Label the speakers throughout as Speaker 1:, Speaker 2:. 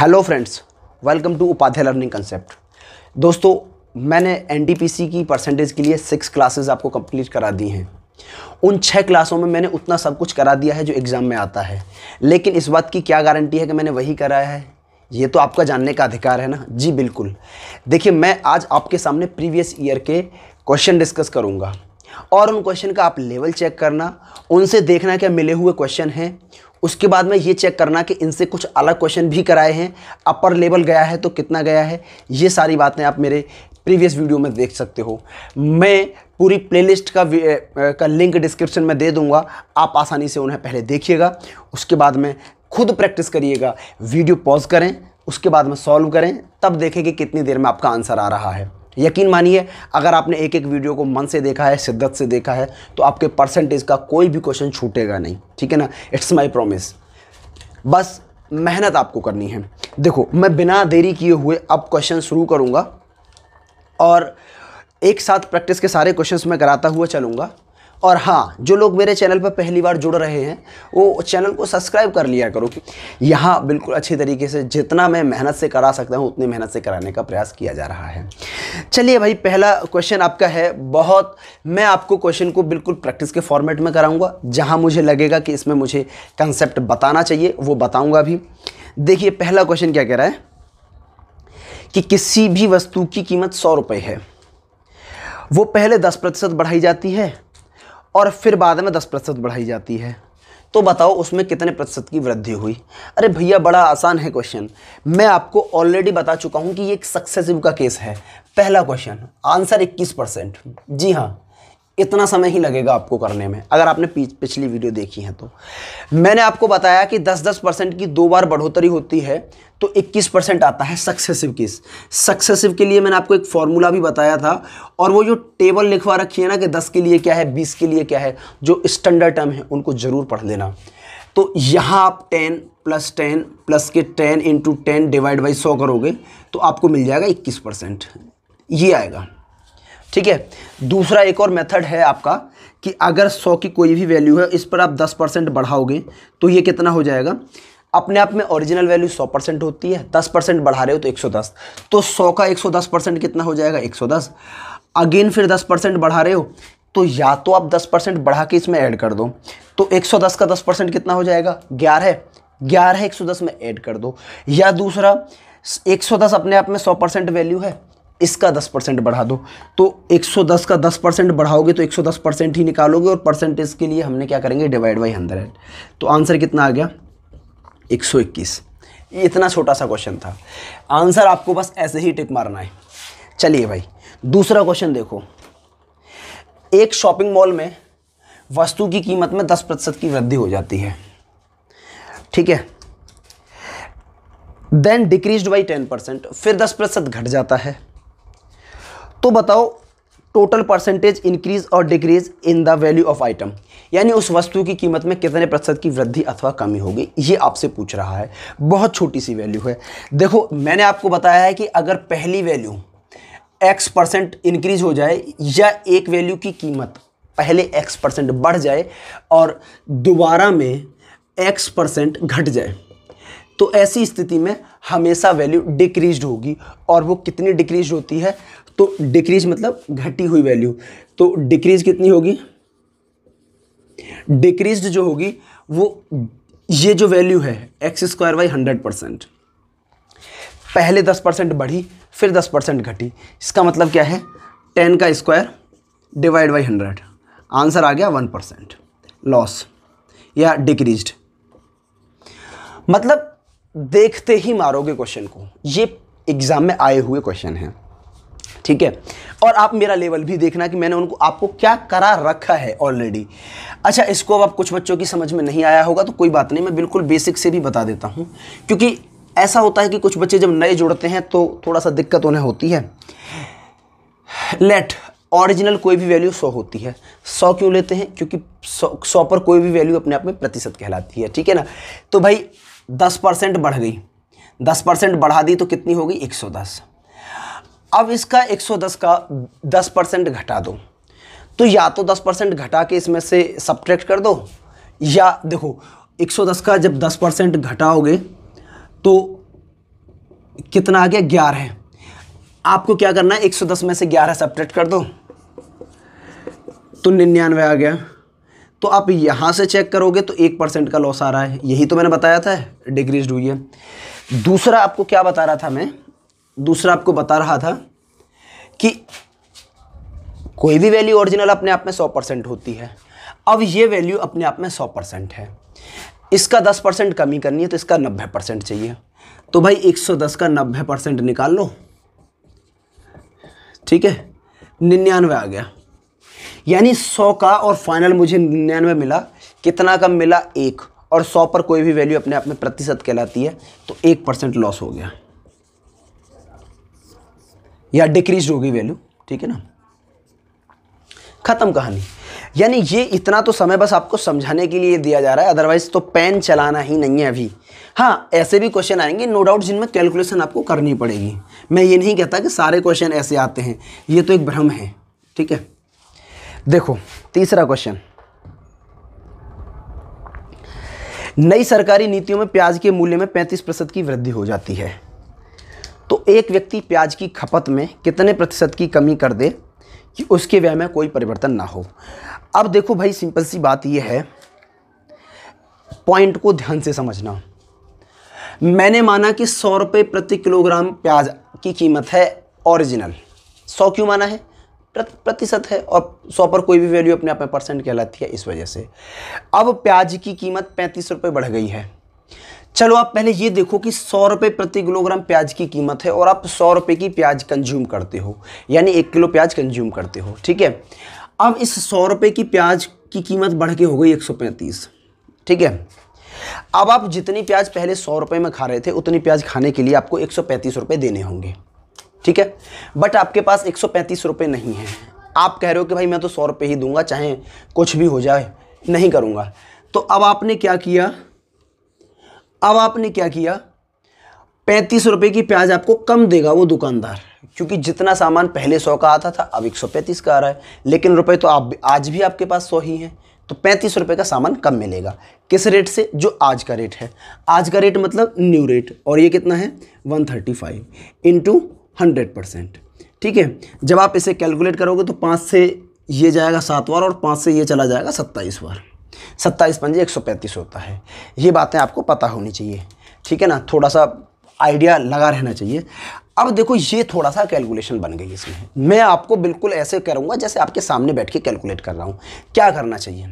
Speaker 1: hello friends welcome to Upadhyay learning concept दोस्तों मैंने N की परसेंटेज के लिए सिक्स क्लासेस आपको कंप्लीट करा दी हैं उन छः क्लासों में मैंने उतना सब कुछ करा दिया है जो एग्ज़ाम में आता है लेकिन इस बात की क्या गारंटी है कि मैंने वही कराया है ये तो आपका जानने का अधिकार है ना जी बिल्कुल देखिए मैं आज आपके सामने प्रीवियस ईयर के क्वेश्चन डिस्कस करूँगा और उन क्वेश्चन का आप लेवल चेक करना उनसे देखना क्या मिले हुए क्वेश्चन हैं उसके बाद में ये चेक करना कि इनसे कुछ अलग क्वेश्चन भी कराए हैं अपर लेवल गया है तो कितना गया है ये सारी बातें आप मेरे प्रीवियस वीडियो में देख सकते हो मैं पूरी प्लेलिस्ट का का लिंक डिस्क्रिप्शन में दे दूंगा आप आसानी से उन्हें पहले देखिएगा उसके बाद में खुद प्रैक्टिस करिएगा वीडियो पॉज करें उसके बाद में सॉल्व करें तब देखें कि कितनी देर में आपका आंसर आ रहा है यकीन मानिए अगर आपने एक एक वीडियो को मन से देखा है शिद्दत से देखा है तो आपके परसेंटेज का कोई भी क्वेश्चन छूटेगा नहीं ठीक है ना इट्स माई प्रोमिस बस मेहनत आपको करनी है देखो मैं बिना देरी किए हुए अब क्वेश्चन शुरू करूँगा और एक साथ प्रैक्टिस के सारे क्वेश्चंस मैं कराता हुआ चलूँगा और हाँ जो लोग मेरे चैनल पर पहली बार जुड़ रहे हैं वो चैनल को सब्सक्राइब कर लिया करो यहाँ बिल्कुल अच्छी तरीके से जितना मैं मेहनत से करा सकता हूँ उतनी मेहनत से कराने का प्रयास किया जा रहा है चलिए भाई पहला क्वेश्चन आपका है बहुत मैं आपको क्वेश्चन को बिल्कुल प्रैक्टिस के फॉर्मेट में कराऊंगा जहाँ मुझे लगेगा कि इसमें मुझे कंसेप्ट बताना चाहिए वो बताऊँगा भी देखिए पहला क्वेश्चन क्या कह रहा है कि किसी भी वस्तु की कीमत सौ रुपये है वो पहले दस प्रतिशत बढ़ाई जाती है और फिर बाद में दस प्रतिशत बढ़ाई जाती है तो बताओ उसमें कितने प्रतिशत की वृद्धि हुई अरे भैया बड़ा आसान है क्वेश्चन मैं आपको ऑलरेडी बता चुका हूँ कि ये एक सक्सेसिव का केस है पहला क्वेश्चन आंसर 21 परसेंट जी हाँ इतना समय ही लगेगा आपको करने में अगर आपने पिछली वीडियो देखी है तो मैंने आपको बताया कि 10-10 परसेंट की दो बार बढ़ोतरी होती है तो 21 परसेंट आता है सक्सेसिव किस सक्सेसिव के लिए मैंने आपको एक फॉर्मूला भी बताया था और वो जो टेबल लिखवा रखी है ना कि 10 के लिए क्या है बीस के लिए क्या है जो स्टैंडर्ड टर्म है उनको ज़रूर पढ़ लेना तो यहाँ आप टेन प्लस टेन प्लस के ten into ten divide by सौ करोगे तो आपको मिल जाएगा इक्कीस परसेंट ये आएगा ठीक है दूसरा एक और मेथड है आपका कि अगर सौ की कोई भी वैल्यू है इस पर आप दस परसेंट बढ़ाओगे तो ये कितना हो जाएगा अपने आप में ओरिजिनल वैल्यू 100 परसेंट होती है 10 परसेंट बढ़ा रहे हो तो 110 तो 100 का 110 परसेंट कितना हो जाएगा 110 अगेन फिर 10 परसेंट बढ़ा रहे हो तो या तो आप 10 परसेंट बढ़ा के इसमें ऐड कर दो तो 110 का 10 परसेंट कितना हो जाएगा ग्यारह ग्यारह एक में ऐड कर दो या दूसरा 110 अपने आप में 100 परसेंट वैल्यू है इसका दस परसेंट बढ़ा दो तो 110 का 10 परसेंट बढ़ाओगे तो 110 परसेंट ही निकालोगे और परसेंटेज के लिए हमने क्या करेंगे डिवाइड बाई हंड्रेड तो आंसर कितना आ गया 121 ये इतना छोटा सा क्वेश्चन था आंसर आपको बस ऐसे ही टिक मारना है चलिए भाई दूसरा क्वेश्चन देखो एक शॉपिंग मॉल में वस्तु की कीमत में दस प्रतिशत की वृद्धि हो जाती है ठीक है then decrease by ten percent फिर दस प्रतिशत घट जाता है तो बताओ टोटल परसेंटेज इंक्रीज और decrease in the value of item यानी उस वस्तु की कीमत में कितने प्रतिशत की वृद्धि अथवा कमी होगी ये आपसे पूछ रहा है बहुत छोटी सी वैल्यू है देखो मैंने आपको बताया है कि अगर पहली वैल्यू एक्स परसेंट इंक्रीज हो जाए या एक वैल्यू की कीमत पहले एक्स परसेंट बढ़ जाए और दोबारा में एक्स परसेंट घट जाए तो ऐसी स्थिति में हमेशा वैल्यू डिक्रीज होगी और वो कितनी डिक्रीज होती है तो डिक्रीज मतलब घटी हुई वैल्यू तो डिक्रीज कितनी होगी डिक्रीज जो होगी वो ये जो वैल्यू है X square by hundred percent पहले दस परसेंट बढ़ी फिर दस परसेंट घटी इसका मतलब क्या है टेन का square divide by hundred answer आ गया वन परसेंट लॉस या डिक्रीज मतलब देखते ही मारोगे क्वेश्चन को ये एग्ज़ाम में आए हुए क्वेश्चन हैं ठीक है और आप मेरा लेवल भी देखना कि मैंने उनको आपको क्या करा रखा है ऑलरेडी अच्छा इसको अब आप कुछ बच्चों की समझ में नहीं आया होगा तो कोई बात नहीं मैं बिल्कुल बेसिक से भी बता देता हूँ क्योंकि ऐसा होता है कि कुछ बच्चे जब नए जुड़ते हैं तो थोड़ा सा दिक्कत उन्हें होती है लेट ओरिजिनल कोई भी वैल्यू सौ होती है सौ क्यों लेते हैं क्योंकि सौ पर कोई भी वैल्यू अपने आप में प्रतिशत कहलाती है ठीक है ना तो भाई दस परसेंट बढ़ गई दस परसेंट बढ़ा दी तो कितनी हो गई एक सौ दस अब इसका 110 का 10 परसेंट घटा दो तो या तो 10 परसेंट घटा के इसमें से सब्ट्रैक्ट कर दो या देखो 110 का जब 10 परसेंट घटाओगे तो कितना आ गया ग्यारह आपको क्या करना है 110 में से 11 सब्ट्रैक्ट कर दो तो निन्यानवे आ गया तो आप यहाँ से चेक करोगे तो एक परसेंट का लॉस आ रहा है यही तो मैंने बताया था डिग्रीज हुई है दूसरा आपको क्या बता रहा था मैं दूसरा आपको बता रहा था कि कोई भी वैल्यू ओरिजिनल अपने आप में सौ परसेंट होती है अब ये वैल्यू अपने आप में सौ परसेंट है इसका दस परसेंट कमी करनी है तो इसका नब्बे परसेंट चाहिए तो भाई एक सौ दस का नब्बे परसेंट निकाल लो ठीक है निन्यानवे आ गया यानी सौ का और फाइनल मुझे निन्यानवे मिला कितना कम मिला एक और सौ पर कोई भी वैल्यू अपने आप में प्रतिशत कहलाती है तो एक परसेंट लॉस हो गया या डिक्रीज होगी वैल्यू ठीक है ना ख़त्म कहानी यानी ये इतना तो समय बस आपको समझाने के लिए दिया जा रहा है अदरवाइज तो पेन चलाना ही नहीं है अभी हाँ ऐसे भी क्वेश्चन आएंगे नो डाउट जिनमें कैलकुलेशन आपको करनी पड़ेगी मैं ये नहीं कहता कि सारे क्वेश्चन ऐसे आते हैं ये तो एक भ्रम है ठीक है देखो तीसरा क्वेश्चन नई सरकारी नीतियों में प्याज के मूल्य में 35 प्रतिशत की वृद्धि हो जाती है तो एक व्यक्ति प्याज की खपत में कितने प्रतिशत की कमी कर दे कि उसके व्यय में कोई परिवर्तन ना हो अब देखो भाई सिंपल सी बात यह है पॉइंट को ध्यान से समझना मैंने माना कि सौ रुपये प्रति किलोग्राम प्याज की कीमत है ओरिजिनल सौ क्यों माना है प्रतिशत है और सौ पर कोई भी वैल्यू अपने आप में परसेंट कहलाती है इस वजह से अब प्याज की कीमत पैंतीस रुपये बढ़ गई है चलो आप पहले ये देखो कि सौ रुपये प्रति किलोग्राम प्याज की कीमत है और आप सौ रुपये की प्याज कंज्यूम करते हो यानी एक किलो प्याज कंज्यूम करते हो ठीक है अब इस सौ रुपये की प्याज की कीमत बढ़ के हो गई एक सौ पैंतीस ठीक है अब आप जितनी प्याज पहले सौ रुपये में खा रहे थे उतनी प्याज खाने के लिए आपको एक सौ पैंतीस रुपये देने होंगे ठीक है बट आपके पास एक सौ पैंतीस रुपये नहीं है आप कह रहे हो कि भाई मैं तो सौ रुपये ही दूंगा चाहे कुछ भी हो जाए नहीं करूँगा तो अब आपने क्या किया अब आपने क्या किया पैंतीस रुपये की प्याज आपको कम देगा वो दुकानदार क्योंकि जितना सामान पहले सौ का आता था अब एक सौ पैंतीस का आ रहा है लेकिन रुपए तो आप आज भी आपके पास सौ ही हैं तो पैंतीस रुपये का सामान कम मिलेगा किस रेट से जो आज का रेट है आज का रेट मतलब न्यू रेट और ये कितना है one thirty five into hundred percent ठीक है जब आप इसे कैलकुलेट करोगे तो पाँच से ये जाएगा सात बार और पाँच से ये चला जाएगा सत्ताईस बार सत्ताईस पंजे एक सौ पैंतीस होता है ये बातें आपको पता होनी चाहिए ठीक है ना थोड़ा सा आइडिया लगा रहना चाहिए अब देखो ये थोड़ा सा कैलकुलेशन बन गई इसमें मैं आपको बिल्कुल ऐसे करूंगा जैसे आपके सामने बैठ के कैलकुलेट कर रहा हूँ क्या करना चाहिए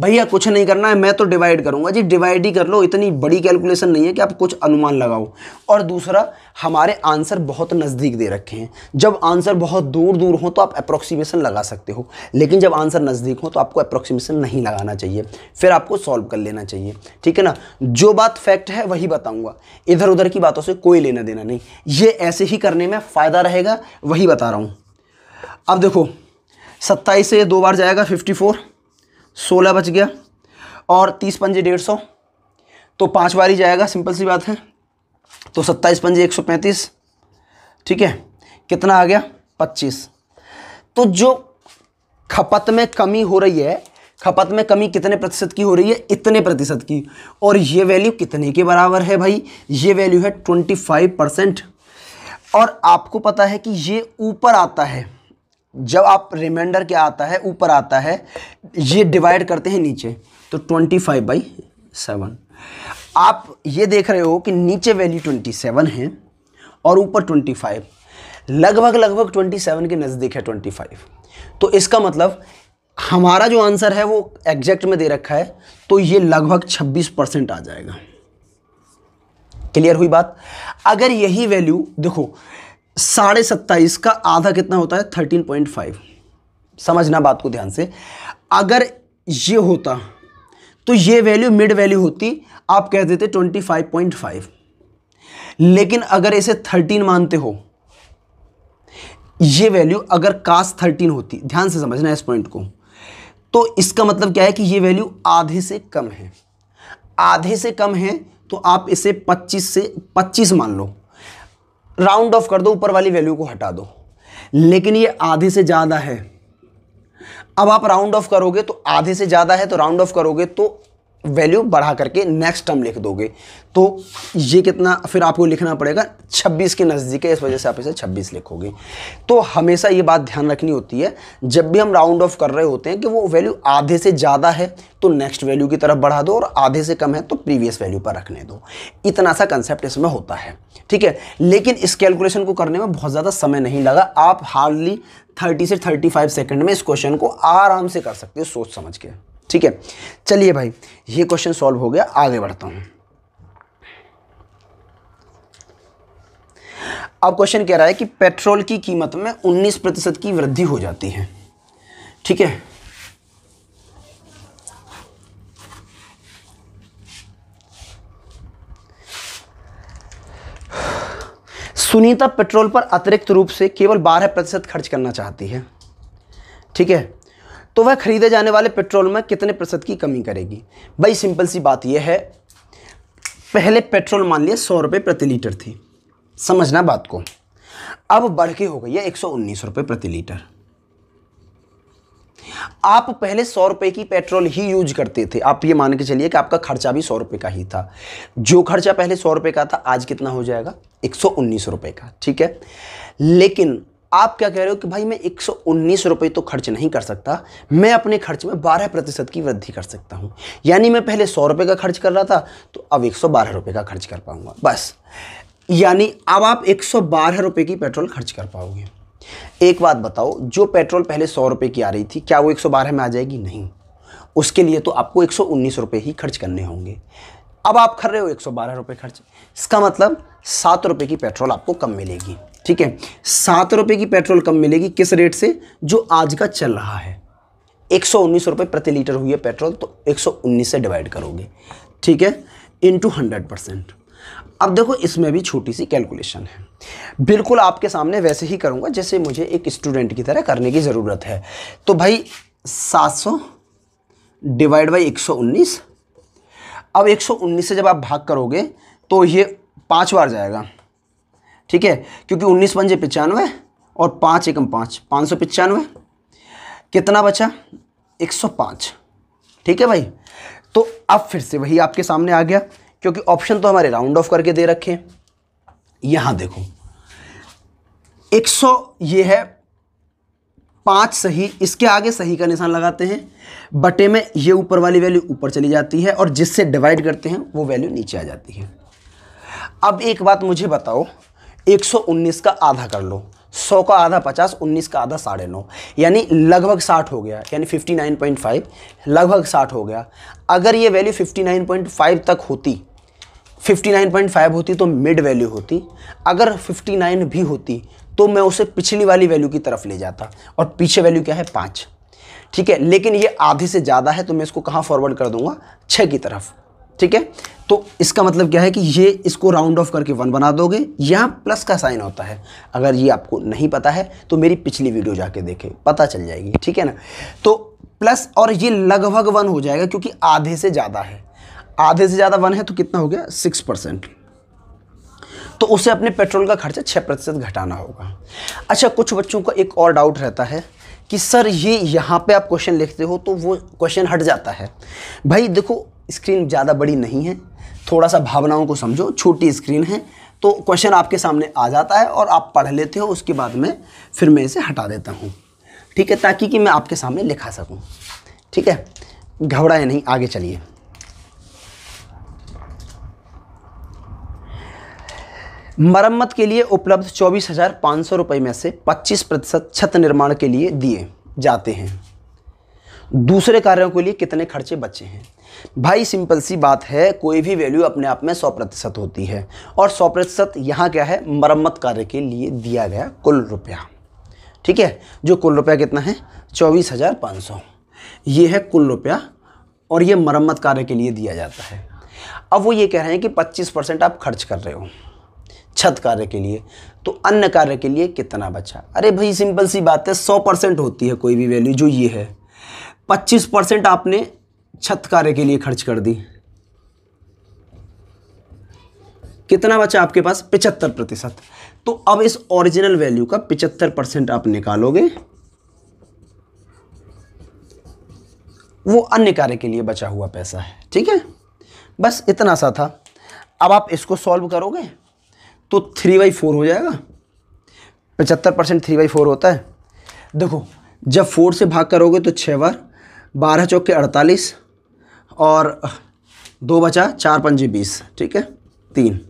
Speaker 1: भैया कुछ नहीं करना है मैं तो डिवाइड करूंगा जी डिवाइड ही कर लो इतनी बड़ी कैलकुलेशन नहीं है कि आप कुछ अनुमान लगाओ और दूसरा हमारे आंसर बहुत नज़दीक दे रखे हैं जब आंसर बहुत दूर दूर हो तो आप अप्रोक्सीमेशन लगा सकते हो लेकिन जब आंसर नज़दीक हो तो आपको अप्रोक्सीमेशन नहीं लगाना चाहिए फिर आपको सॉल्व कर लेना चाहिए ठीक है ना जो बात फैक्ट है वही बताऊँगा इधर उधर की बातों से कोई लेना देना नहीं ये ऐसे ही करने में फ़ायदा रहेगा वही बता रहा हूँ अब देखो सत्ताईस से दो बार जाएगा फिफ्टी फोर सोलह बच गया और तीस पंजे डेढ़ सौ तो पाँच बार ही जाएगा सिंपल सी बात है तो सत्ताईस पंजे एक सौ पैंतीस ठीक है कितना आ गया पच्चीस तो जो खपत में कमी हो रही है खपत में कमी कितने प्रतिशत की हो रही है इतने प्रतिशत की और ये वैल्यू कितने के बराबर है भाई ये वैल्यू है ट्वेंटी फाइव परसेंट और आपको पता है कि ये ऊपर आता है जब आप रिमाइंडर क्या आता है ऊपर आता है ये डिवाइड करते हैं नीचे तो ट्वेंटी फाइव बाई सेवन आप ये देख रहे हो कि नीचे वैल्यू ट्वेंटी सेवन है और ऊपर ट्वेंटी फाइव लगभग लगभग ट्वेंटी सेवन के नज़दीक है ट्वेंटी फाइव तो इसका मतलब हमारा जो आंसर है वो एग्जैक्ट में दे रखा है तो ये लगभग छब्बीस परसेंट आ जाएगा क्लियर हुई बात अगर यही वैल्यू देखो साढ़े सत्ताईस का आधा कितना होता है थर्टीन पॉइंट फाइव समझना बात को ध्यान से अगर ये होता तो ये वैल्यू मिड वैल्यू होती आप कह देते ट्वेंटी फाइव पॉइंट फाइव लेकिन अगर इसे थर्टीन मानते हो ये वैल्यू अगर कास थर्टीन होती ध्यान से समझना इस पॉइंट को तो इसका मतलब क्या है कि ये वैल्यू आधे से कम है आधे से कम है तो आप इसे 25 से 25 मान लो राउंड ऑफ कर दो ऊपर वाली वैल्यू को हटा दो लेकिन ये आधे से ज़्यादा है अब आप राउंड ऑफ करोगे तो आधे से ज़्यादा है तो राउंड ऑफ करोगे तो वैल्यू बढ़ा करके नेक्स्ट टर्म लिख दोगे तो ये कितना फिर आपको लिखना पड़ेगा 26 के नज़दीक है इस वजह से आप इसे 26 लिखोगे तो हमेशा ये बात ध्यान रखनी होती है जब भी हम राउंड ऑफ कर रहे होते हैं कि वो वैल्यू आधे से ज़्यादा है तो नेक्स्ट वैल्यू की तरफ बढ़ा दो और आधे से कम है तो प्रीवियस वैल्यू पर रखने दो इतना सा कंसेप्ट इसमें होता है ठीक है लेकिन इस कैलकुलेशन को करने में बहुत ज़्यादा समय नहीं लगा आप हार्डली थर्टी से थर्टी फाइव सेकेंड में इस क्वेश्चन को आराम से कर सकते हो सोच समझ के ठीक है चलिए भाई ये क्वेश्चन सॉल्व हो गया आगे बढ़ता हूँ अब क्वेश्चन कह रहा है कि पेट्रोल की कीमत में 19 प्रतिशत की वृद्धि हो जाती है ठीक है सुनीता पेट्रोल पर अतिरिक्त रूप से केवल 12 प्रतिशत खर्च करना चाहती है ठीक है तो वह खरीदे जाने वाले पेट्रोल में कितने प्रतिशत की कमी करेगी भाई सिंपल सी बात यह है पहले पेट्रोल मान लिया सौ रुपये प्रति लीटर थी समझना बात को अब बढ़ के हो गई है एक सौ उन्नीस रुपये प्रति लीटर आप पहले सौ रुपए की पेट्रोल ही यूज करते थे आप ये मान के चलिए कि आपका खर्चा भी सौ रुपए का ही था जो खर्चा पहले सौ रुपए का था आज कितना हो जाएगा एक सौ उन्नीस रुपए का ठीक है लेकिन आप क्या कह रहे हो कि भाई मैं एक रुपए तो खर्च नहीं कर सकता मैं अपने खर्च में बारह प्रतिशत की वृद्धि कर सकता हूँ यानी मैं पहले सौ रुपये का खर्च कर रहा था तो अब एक रुपए का खर्च कर पाऊँगा बस यानी अब आप एक रुपए की पेट्रोल खर्च कर पाओगे एक बात बताओ जो पेट्रोल पहले सौ रुपये की आ रही थी क्या वो एक में आ जाएगी नहीं उसके लिए तो आपको एक रुपए ही खर्च करने होंगे अब आप कर रहे हो एक सौ बारह रुपये खर्च इसका मतलब सात रुपये की पेट्रोल आपको कम मिलेगी ठीक है सात रुपये की पेट्रोल कम मिलेगी किस रेट से जो आज का चल रहा है एक सौ उन्नीस रुपये प्रति लीटर हुई है पेट्रोल तो एक सौ उन्नीस से डिवाइड करोगे ठीक है इंटू हंड्रेड परसेंट अब देखो इसमें भी छोटी सी कैलकुलेशन है बिल्कुल आपके सामने वैसे ही करूँगा जैसे मुझे एक स्टूडेंट की तरह करने की ज़रूरत है तो भाई सात सौ डिवाइड बाई एक सौ उन्नीस अब एक सौ उन्नीस से जब आप भाग करोगे तो ये पाँच बार जाएगा ठीक है क्योंकि उन्नीस पंजे पचानवे और पाँच एकम पाँच पाँच सौ पचानवे कितना बचा एक सौ पाँच ठीक है भाई तो अब फिर से वही आपके सामने आ गया क्योंकि ऑप्शन तो हमारे राउंड ऑफ करके दे रखे यहाँ देखो सौ ये है पाँच सही इसके आगे सही का निशान लगाते हैं बटे में ये ऊपर वाली वैल्यू ऊपर चली जाती है और जिससे डिवाइड करते हैं वो वैल्यू नीचे आ जाती है अब एक बात मुझे बताओ 119 का आधा कर लो 100 का आधा 50 19 का आधा साढ़े नौ यानी लगभग 60 हो गया यानी 59.5 लगभग 60 हो गया अगर ये वैल्यू 59.5 तक होती 59.5 होती तो मिड वैल्यू होती अगर 59 भी होती तो मैं उसे पिछली वाली वैल्यू की तरफ ले जाता और पीछे वैल्यू क्या है पाँच ठीक है लेकिन ये आधे से ज़्यादा है तो मैं इसको कहाँ फॉरवर्ड कर दूंगा छः की तरफ ठीक है तो इसका मतलब क्या है कि ये इसको राउंड ऑफ करके वन बना दोगे यहाँ प्लस का साइन होता है अगर ये आपको नहीं पता है तो मेरी पिछली वीडियो जाके देखें पता चल जाएगी ठीक है ना तो प्लस और ये लगभग वन हो जाएगा क्योंकि आधे से ज़्यादा है आधे से ज़्यादा वन है तो कितना हो गया सिक्स परसेंट तो उसे अपने पेट्रोल का खर्चा छः प्रतिशत घटाना होगा अच्छा कुछ बच्चों का एक और डाउट रहता है कि सर ये यहाँ पे आप क्वेश्चन लिखते हो तो वो क्वेश्चन हट जाता है भाई देखो स्क्रीन ज़्यादा बड़ी नहीं है थोड़ा सा भावनाओं को समझो छोटी स्क्रीन है तो क्वेश्चन आपके सामने आ जाता है और आप पढ़ लेते हो उसके बाद में फिर मैं इसे हटा देता हूँ ठीक है ताकि कि मैं आपके सामने लिखा सकूँ ठीक है घबराए नहीं आगे चलिए मरम्मत के लिए उपलब्ध चौबीस हज़ार पाँच सौ रुपये में से पच्चीस प्रतिशत छत निर्माण के लिए दिए जाते हैं दूसरे कार्यों के लिए कितने खर्चे बचे हैं भाई सिंपल सी बात है कोई भी वैल्यू अपने आप में सौ प्रतिशत होती है और सौ प्रतिशत यहाँ क्या है मरम्मत कार्य के लिए दिया गया कुल रुपया ठीक है जो कुल रुपया कितना है चौबीस हज़ार पाँच सौ ये है कुल रुपया और ये मरम्मत कार्य के लिए दिया जाता है अब वो ये कह रहे हैं कि पच्चीस परसेंट आप खर्च कर रहे हो छत कार्य के लिए तो अन्य कार्य के लिए कितना बचा अरे भाई सिंपल सी बात है सौ परसेंट होती है कोई भी वैल्यू जो ये है पच्चीस परसेंट आपने छत कार्य के लिए खर्च कर दी कितना बचा आपके पास पिचहत्तर प्रतिशत तो अब इस ओरिजिनल वैल्यू का पिचहत्तर परसेंट आप निकालोगे वो अन्य कार्य के लिए बचा हुआ पैसा है ठीक है बस इतना सा था अब आप इसको सॉल्व करोगे तो थ्री बाई फोर हो जाएगा पचहत्तर परसेंट थ्री बाई फोर होता है देखो जब फोर से भाग करोगे तो छः बार बारह चौके अड़तालीस और दो बचा चार पंजे बीस ठीक है तीन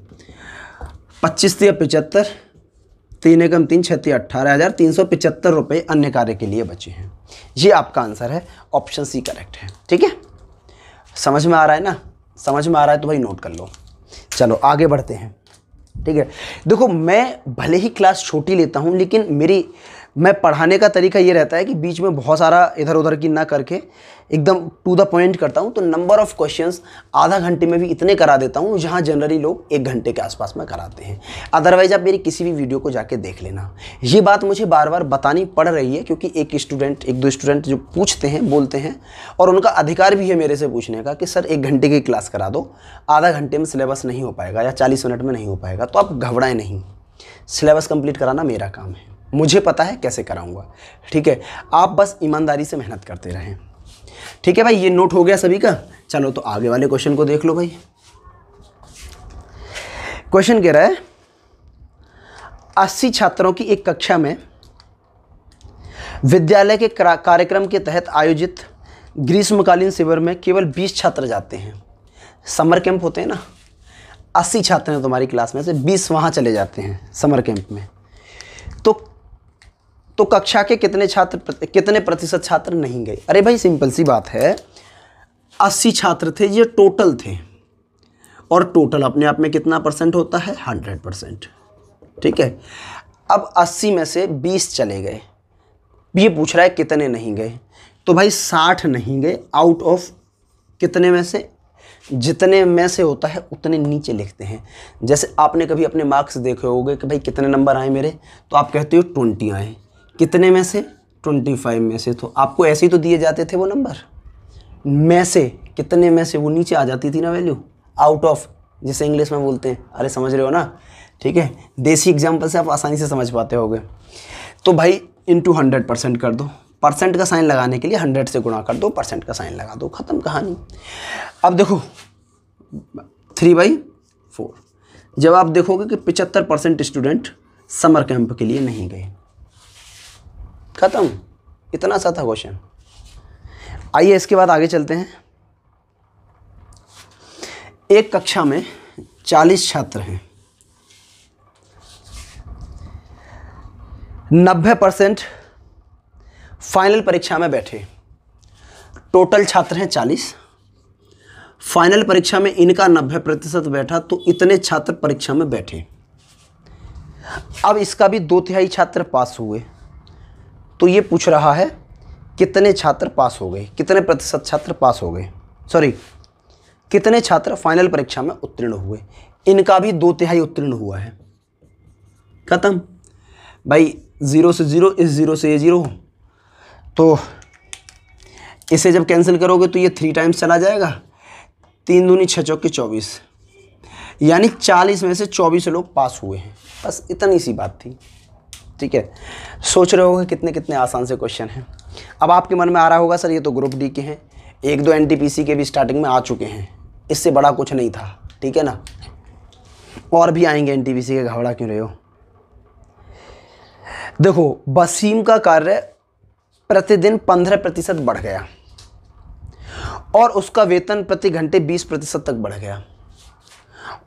Speaker 1: पच्चीस तीन पचहत्तर तीन एकम तीन छत्ती अट्ठारह हज़ार तीन सौ पिचत्तर रुपये अन्य कार्य के लिए बचे हैं ये आपका आंसर है ऑप्शन सी करेक्ट है ठीक है समझ में आ रहा है ना समझ में आ रहा है तो भाई नोट कर लो चलो आगे बढ़ते हैं ठीक है देखो मैं भले ही क्लास छोटी लेता हूँ लेकिन मेरी मैं पढ़ाने का तरीका ये रहता है कि बीच में बहुत सारा इधर उधर की ना करके एकदम टू द पॉइंट करता हूँ तो नंबर ऑफ़ क्वेश्चंस आधा घंटे में भी इतने करा देता हूँ जहाँ जनरली लोग एक घंटे के आसपास में कराते हैं अदरवाइज़ आप मेरी किसी भी वीडियो को जाके देख लेना ये बात मुझे बार बार बतानी पड़ रही है क्योंकि एक स्टूडेंट एक दो स्टूडेंट जो पूछते हैं बोलते हैं और उनका अधिकार भी है मेरे से पूछने का कि सर एक घंटे की क्लास करा दो आधा घंटे में सिलेबस नहीं हो पाएगा या चालीस मिनट में नहीं हो पाएगा तो आप घबराएं नहीं सिलेबस कंप्लीट कराना मेरा काम है मुझे पता है कैसे कराऊंगा ठीक है आप बस ईमानदारी से मेहनत करते रहें ठीक है भाई ये नोट हो गया सभी का चलो तो आगे वाले क्वेश्चन को देख लो भाई क्वेश्चन कह रहा है अस्सी छात्रों की एक कक्षा में विद्यालय के कार्यक्रम के तहत आयोजित ग्रीष्मकालीन शिविर में केवल बीस छात्र जाते हैं समर कैंप होते हैं ना अस्सी छात्र हैं तुम्हारी क्लास में से बीस वहाँ चले जाते हैं समर कैंप में तो तो कक्षा के कितने छात्र कितने प्रतिशत छात्र नहीं गए अरे भाई सिंपल सी बात है अस्सी छात्र थे ये टोटल थे और टोटल अपने आप में कितना परसेंट होता है हंड्रेड परसेंट ठीक है अब अस्सी में से बीस चले गए ये पूछ रहा है कितने नहीं गए तो भाई साठ नहीं गए आउट ऑफ कितने में से जितने में से होता है उतने नीचे लिखते हैं जैसे आपने कभी अपने मार्क्स देखे होंगे कि भाई कितने नंबर आए मेरे तो आप कहते हो ट्वेंटी आए कितने में से 25 में से तो आपको ऐसे ही तो दिए जाते थे वो नंबर में से कितने में से वो नीचे आ जाती थी ना वैल्यू आउट ऑफ जिसे इंग्लिश में बोलते हैं अरे समझ रहे हो ना ठीक है देसी एग्जाम्पल से आप आसानी से समझ पाते हो तो भाई इन हंड्रेड परसेंट कर दो परसेंट का साइन लगाने के लिए हंड्रेड से गुणा कर दो परसेंट का साइन लगा दो ख़त्म कहानी अब देखो थ्री बाई फोर जब आप देखोगे कि पिचहत्तर परसेंट स्टूडेंट समर कैंप के लिए नहीं गए ख़त्म इतना सा था क्वेश्चन आइए इसके बाद आगे चलते हैं एक कक्षा में चालीस छात्र हैं नब्बे परसेंट फाइनल परीक्षा में बैठे टोटल छात्र हैं चालीस फाइनल परीक्षा में इनका नब्बे प्रतिशत बैठा तो इतने छात्र परीक्षा में बैठे अब इसका भी दो तिहाई छात्र पास हुए तो ये पूछ रहा है कितने छात्र पास हो गए कितने प्रतिशत छात्र पास हो गए सॉरी कितने छात्र फाइनल परीक्षा में उत्तीर्ण हुए इनका भी दो तिहाई उत्तीर्ण हुआ है खत्म भाई ज़ीरो से ज़ीरो इस ज़ीरो से ये ज़ीरो तो इसे जब कैंसिल करोगे तो ये थ्री टाइम्स चला जाएगा तीन दूनी छः चौके चौबीस यानी चालीस में से चौबीस लोग पास हुए हैं बस इतनी सी बात थी ठीक है सोच रहे होगे कितने कितने आसान से क्वेश्चन हैं अब आपके मन में आ रहा होगा सर ये तो ग्रुप डी के हैं एक दो एन के भी स्टार्टिंग में आ चुके हैं इससे बड़ा कुछ नहीं था ठीक है ना और भी आएंगे एन के घबरा क्यों रहे हो देखो बसीम का कार्य प्रतिदिन पंद्रह प्रतिशत बढ़ गया और उसका वेतन प्रति घंटे बीस प्रतिशत तक बढ़ गया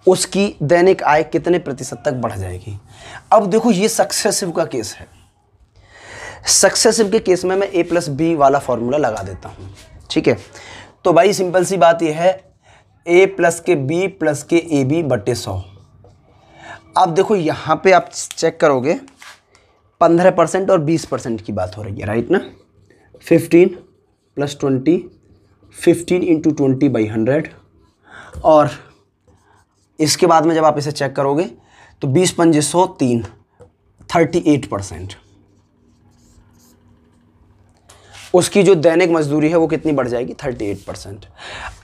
Speaker 1: उसकी दैनिक आय कितने प्रतिशत तक बढ़ जाएगी अब देखो ये सक्सेसिव का केस है सक्सेसिव के केस में मैं ए प्लस बी वाला फॉर्मूला लगा देता हूँ ठीक है तो भाई सिंपल सी बात यह है ए प्लस के बी प्लस के ए बी बटे सौ अब देखो यहाँ पे आप चेक करोगे पंद्रह परसेंट और बीस परसेंट की बात हो रही है राइट ना fifteen plus twenty fifteen into twenty by hundred और इसके बाद में जब आप इसे चेक करोगे तो बीस पंजे सौ तीन थर्टी एट परसेंट उसकी जो दैनिक मजदूरी है वो कितनी बढ़ जाएगी थर्टी एट परसेंट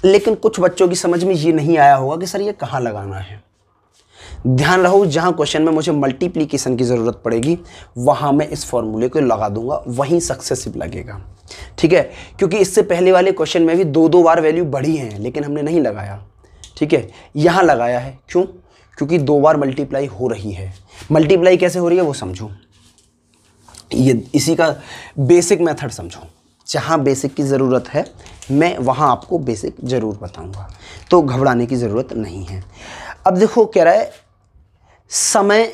Speaker 1: लेकिन कुछ बच्चों की समझ में ये नहीं आया होगा कि सर ये कहाँ लगाना है ध्यान रहो जहाँ क्वेश्चन में मुझे मल्टीप्लीकेशन की ज़रूरत पड़ेगी वहाँ मैं इस फॉर्मूले को लगा दूंगा वहीं सक्सेसिव लगेगा ठीक है क्योंकि इससे पहले वाले क्वेश्चन में भी दो दो बार वैल्यू बढ़ी है लेकिन हमने नहीं लगाया ठीक है यहाँ लगाया है क्यों क्योंकि दो बार मल्टीप्लाई हो रही है मल्टीप्लाई कैसे हो रही है वो समझो ये इसी का बेसिक मेथड समझो जहाँ बेसिक की ज़रूरत है मैं वहाँ आपको बेसिक ज़रूर बताऊँगा तो घबराने की ज़रूरत नहीं है अब देखो कह रहा है समय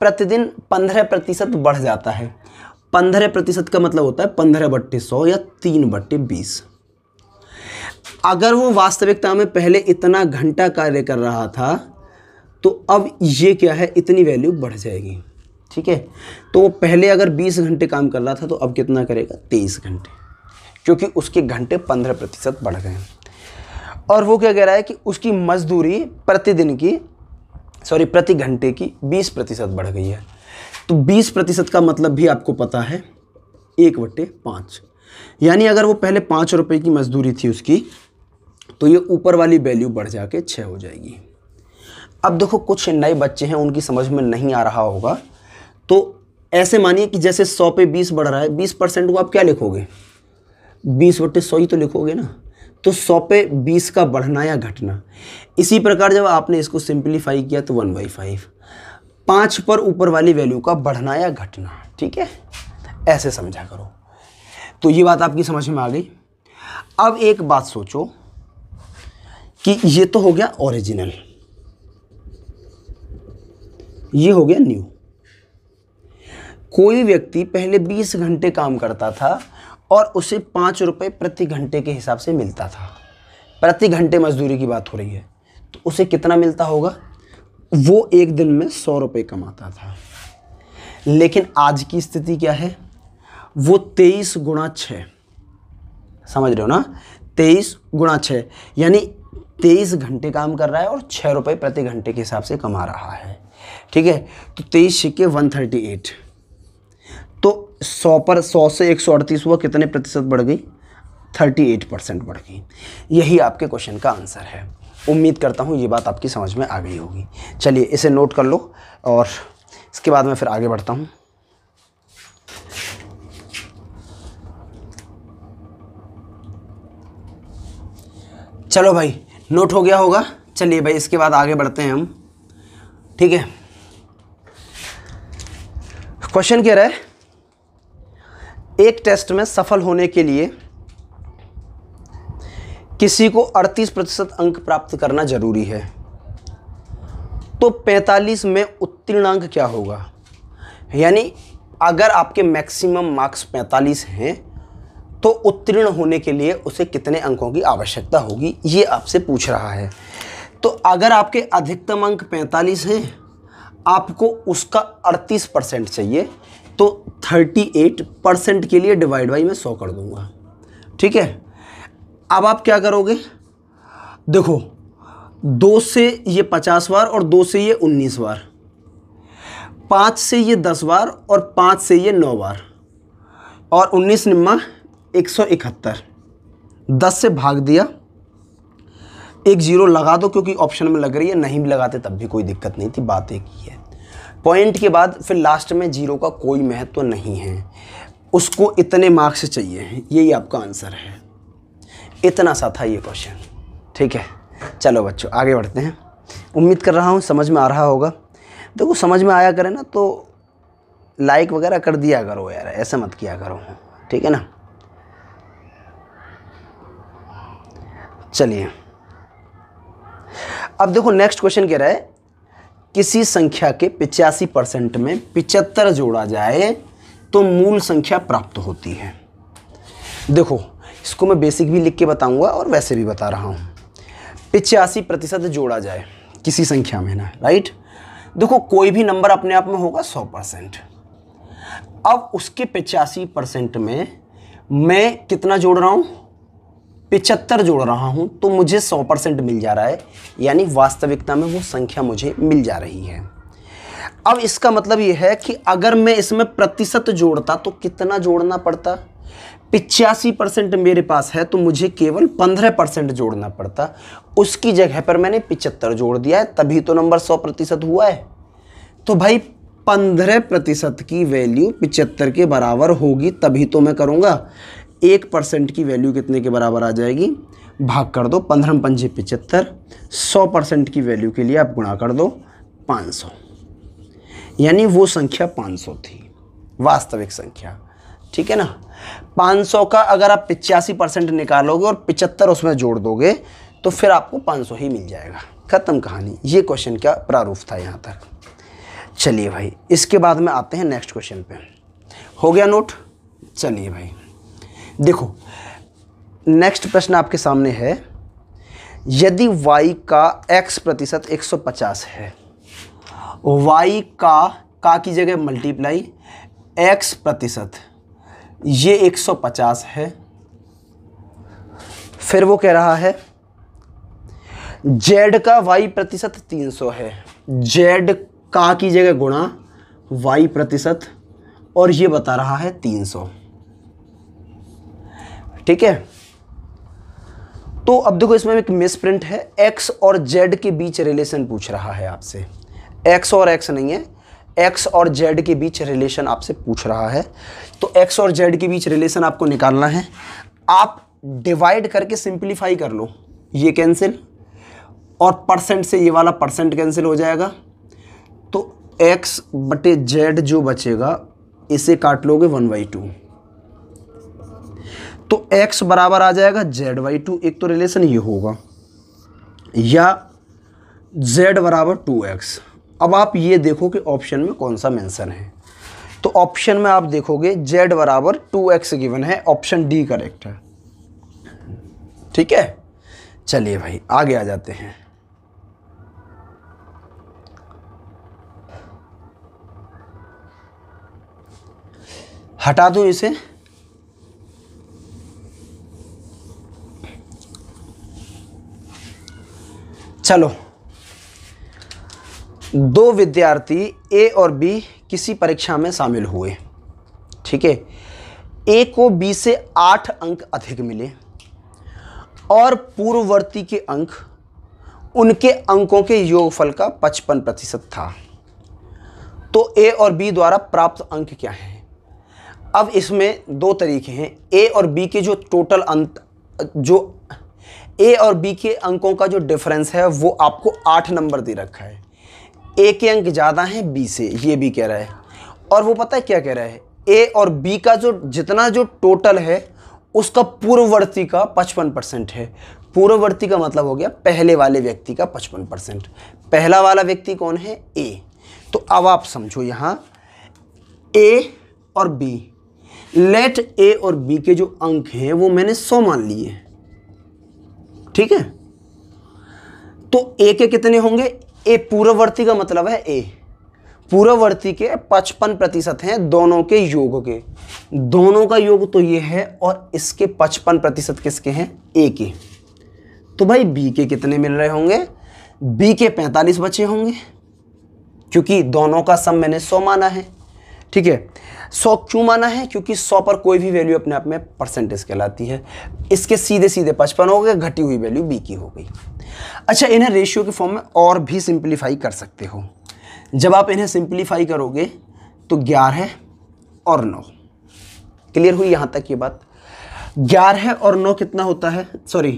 Speaker 1: प्रतिदिन पंद्रह प्रतिशत बढ़ जाता है पंद्रह प्रतिशत का मतलब होता है पंद्रह बट्टे सौ या तीन बट्टे बीस अगर वो वास्तविकता में पहले इतना घंटा कार्य कर रहा था तो अब ये क्या है इतनी वैल्यू बढ़ जाएगी ठीक है तो वो पहले अगर 20 घंटे काम कर रहा था तो अब कितना करेगा 23 घंटे क्योंकि उसके घंटे 15 प्रतिशत बढ़ गए और वो क्या कह रहा है कि उसकी मजदूरी प्रतिदिन की सॉरी प्रति घंटे की 20 प्रतिशत बढ़ गई है तो 20 प्रतिशत का मतलब भी आपको पता है एक बट्टे पाँच यानी अगर वो पहले पाँच रुपये की मजदूरी थी उसकी तो ये ऊपर वाली वैल्यू बढ़ जाके छः हो जाएगी अब देखो कुछ नए बच्चे हैं उनकी समझ में नहीं आ रहा होगा तो ऐसे मानिए कि जैसे सौ पे बीस बढ़ रहा है बीस परसेंट को आप क्या लिखोगे बीस बट्टे सौ ही तो लिखोगे ना तो सौ पे बीस का बढ़ना या घटना इसी प्रकार जब आपने इसको सिंप्लीफाई किया तो वन बाई फाइव पाँच पर ऊपर वाली वैल्यू का बढ़ना या घटना ठीक है ऐसे समझा करो तो ये बात आपकी समझ में आ गई अब एक बात सोचो कि ये तो हो गया ओरिजिनल ये हो गया न्यू कोई व्यक्ति पहले 20 घंटे काम करता था और उसे पाँच रुपये प्रति घंटे के हिसाब से मिलता था प्रति घंटे मजदूरी की बात हो रही है तो उसे कितना मिलता होगा वो एक दिन में सौ रुपये कमाता था लेकिन आज की स्थिति क्या है वो तेईस गुणा छः समझ रहे हो ना तेईस गुणा छः यानी तेईस घंटे काम कर रहा है और छः रुपये प्रति घंटे के हिसाब से कमा रहा है ठीक है तो तेईस सिक्के वन थर्टी एट तो सौ पर सौ से एक सौ अड़तीस हुआ कितने प्रतिशत बढ़ गई थर्टी एट परसेंट बढ़ गई यही आपके क्वेश्चन का आंसर है उम्मीद करता हूँ ये बात आपकी समझ में आ गई होगी चलिए इसे नोट कर लो और इसके बाद मैं फिर आगे बढ़ता हूँ चलो भाई नोट हो गया होगा चलिए भाई इसके बाद आगे बढ़ते हैं हम ठीक है क्वेश्चन कह रहा है एक टेस्ट में सफल होने के लिए किसी को 38 प्रतिशत अंक प्राप्त करना जरूरी है तो 45 में अंक क्या होगा यानी अगर आपके मैक्सिमम मार्क्स 45 हैं तो उत्तीर्ण होने के लिए उसे कितने अंकों की आवश्यकता होगी ये आपसे पूछ रहा है तो अगर आपके अधिकतम अंक 45 हैं आपको उसका 38 परसेंट चाहिए तो 38 परसेंट के लिए डिवाइड बाई मैं 100 कर दूंगा ठीक है अब आप क्या करोगे देखो दो से ये 50 बार और दो से ये 19 बार पाँच से ये 10 बार और पाँच से ये 9 बार और 19 निम्मा एक सौ इकहत्तर दस से भाग दिया एक जीरो लगा दो क्योंकि ऑप्शन में लग रही है नहीं भी लगाते तब भी कोई दिक्कत नहीं थी बात एक ही है पॉइंट के बाद फिर लास्ट में जीरो का कोई महत्व तो नहीं है उसको इतने मार्क्स चाहिए यही आपका आंसर है इतना सा था ये क्वेश्चन ठीक है चलो बच्चों आगे बढ़ते हैं उम्मीद कर रहा हूँ समझ में आ रहा होगा देखो समझ में आया करें ना तो लाइक वगैरह कर दिया करो यार ऐसा मत किया करो ठीक है ना चलिए अब देखो नेक्स्ट क्वेश्चन कह रहा है किसी संख्या के पिचासी परसेंट में पिचहत्तर जोड़ा जाए तो मूल संख्या प्राप्त होती है देखो इसको मैं बेसिक भी लिख के बताऊंगा और वैसे भी बता रहा हूँ पिचासी प्रतिशत जोड़ा जाए किसी संख्या में ना राइट देखो कोई भी नंबर अपने आप में होगा सौ परसेंट अब उसके पिचासी परसेंट में मैं कितना जोड़ रहा हूँ पिचहत्तर जोड़ रहा हूँ तो मुझे सौ परसेंट मिल जा रहा है यानी वास्तविकता में वो संख्या मुझे मिल जा रही है अब इसका मतलब ये है कि अगर मैं इसमें प्रतिशत जोड़ता तो कितना जोड़ना पड़ता पिचासी परसेंट मेरे पास है तो मुझे केवल पंद्रह परसेंट जोड़ना पड़ता उसकी जगह पर मैंने पिचहत्तर जोड़ दिया है तभी तो नंबर सौ प्रतिशत हुआ है तो भाई पंद्रह प्रतिशत की वैल्यू पिचहत्तर के बराबर होगी तभी तो मैं करूँगा एक परसेंट की वैल्यू कितने के बराबर आ जाएगी भाग कर दो पंद्रह पंजे पिचहत्तर सौ परसेंट की वैल्यू के लिए आप गुणा कर दो पाँच सौ यानी वो संख्या पाँच सौ थी वास्तविक संख्या ठीक है ना पाँच सौ का अगर आप पिचासी परसेंट निकालोगे और पिचहत्तर उसमें जोड़ दोगे तो फिर आपको सौ ही मिल जाएगा ख़त्म कहानी ये क्वेश्चन का प्रारूप था यहाँ तक चलिए भाई इसके बाद में आते हैं नेक्स्ट क्वेश्चन पे हो गया नोट चलिए भाई देखो नेक्स्ट प्रश्न आपके सामने है यदि y का x प्रतिशत 150 है y का का की जगह मल्टीप्लाई x प्रतिशत ये 150 है फिर वो कह रहा है z का y प्रतिशत 300 है z का की जगह गुणा y प्रतिशत और ये बता रहा है 300 ठीक है तो अब देखो इसमें एक मिसप्रिंट है एक्स और जेड के बीच रिलेशन पूछ रहा है आपसे एक्स और एक्स नहीं है एक्स और जेड के बीच रिलेशन आपसे पूछ रहा है तो एक्स और जेड के बीच रिलेशन आपको निकालना है आप डिवाइड करके सिंप्लीफाई कर लो ये कैंसिल और परसेंट से ये वाला परसेंट कैंसिल हो जाएगा तो एक्स बटे जेड जो बचेगा इसे काट लोगे वन बाई टू तो एक्स बराबर आ जाएगा जेड वाई टू एक तो रिलेशन ये होगा या जेड बराबर टू एक्स अब आप ये देखो कि ऑप्शन में कौन सा मेंशन है तो ऑप्शन में आप देखोगे जेड बराबर टू एक्स गिवन है ऑप्शन डी करेक्ट है ठीक है चलिए भाई आगे आ जाते हैं हटा दो इसे चलो दो विद्यार्थी ए और बी किसी परीक्षा में शामिल हुए ठीक है ए को बी से आठ अंक अधिक मिले और पूर्ववर्ती के अंक उनके अंकों के योगफल का पचपन प्रतिशत था तो ए और बी द्वारा प्राप्त अंक क्या हैं अब इसमें दो तरीके हैं ए और बी के जो टोटल अंत जो ए और बी के अंकों का जो डिफरेंस है वो आपको आठ नंबर दे रखा है ए के अंक ज़्यादा हैं बी से ये भी कह रहा है और वो पता है क्या कह रहा है ए और बी का जो जितना जो टोटल है उसका पूर्ववर्ती का पचपन परसेंट है पूर्ववर्ती का मतलब हो गया पहले वाले व्यक्ति का पचपन परसेंट पहला वाला व्यक्ति कौन है ए तो अब आप समझो यहाँ ए और बी लेट ए और बी के जो अंक हैं वो मैंने सौ मान लिए हैं ठीक है तो ए के कितने होंगे ए पूर्ववर्ती का मतलब है ए पूर्ववर्ती के पचपन प्रतिशत हैं दोनों के योग के दोनों का योग तो ये है और इसके पचपन प्रतिशत किसके हैं ए के तो भाई बी के कितने मिल रहे होंगे बी के पैंतालीस बचे होंगे क्योंकि दोनों का सम मैंने सौ माना है ठीक है सौ क्यों माना है क्योंकि सौ पर कोई भी वैल्यू अपने आप में परसेंटेज कहलाती है इसके सीधे सीधे पचपन हो गए घटी हुई वैल्यू बी की हो गई अच्छा इन्हें रेशियो के फॉर्म में और भी सिंप्लीफाई कर सकते हो जब आप इन्हें सिंप्लीफाई करोगे तो ग्यारह और नौ क्लियर हुई यहाँ तक ये बात ग्यारह और नौ कितना होता है सॉरी